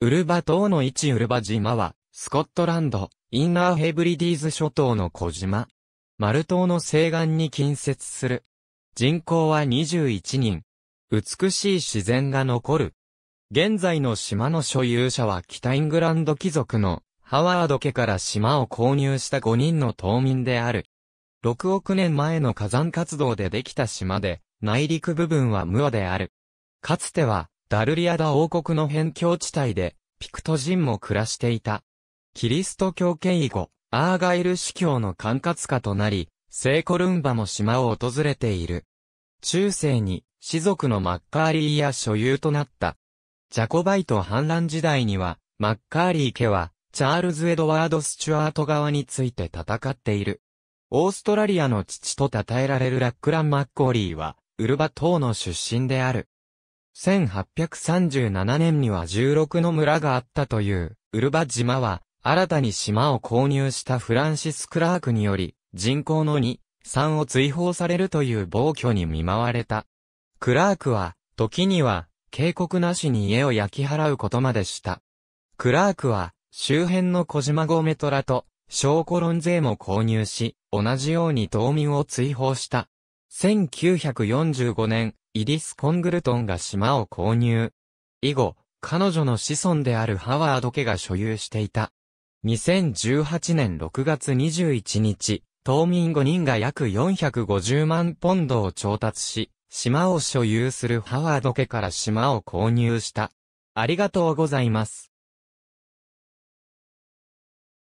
ウルバ島の位置ウルバ島は、スコットランド、インナーヘブリディーズ諸島の小島。マル島の西岸に近接する。人口は21人。美しい自然が残る。現在の島の所有者は北イングランド貴族のハワード家から島を購入した5人の島民である。6億年前の火山活動でできた島で、内陸部分は無である。かつては、ダルリアダ王国の辺境地帯で、ピクト人も暮らしていた。キリスト教圏以後、アーガイル司教の管轄下となり、聖コルンバも島を訪れている。中世に、士族のマッカーリーや所有となった。ジャコバイト反乱時代には、マッカーリー家は、チャールズ・エドワード・スチュアート側について戦っている。オーストラリアの父と称えられるラックラン・マッコーリーは、ウルバ島の出身である。1837年には16の村があったという、ウルバ島は、新たに島を購入したフランシス・クラークにより、人口の2、3を追放されるという暴挙に見舞われた。クラークは、時には、警告なしに家を焼き払うことまでした。クラークは、周辺の小島ゴメトラと、小コロン税も購入し、同じように島民を追放した。1945年、イリス・コングルトンが島を購入。以後、彼女の子孫であるハワード家が所有していた。2018年6月21日、島民5人が約450万ポンドを調達し、島を所有するハワード家から島を購入した。ありがとうございます。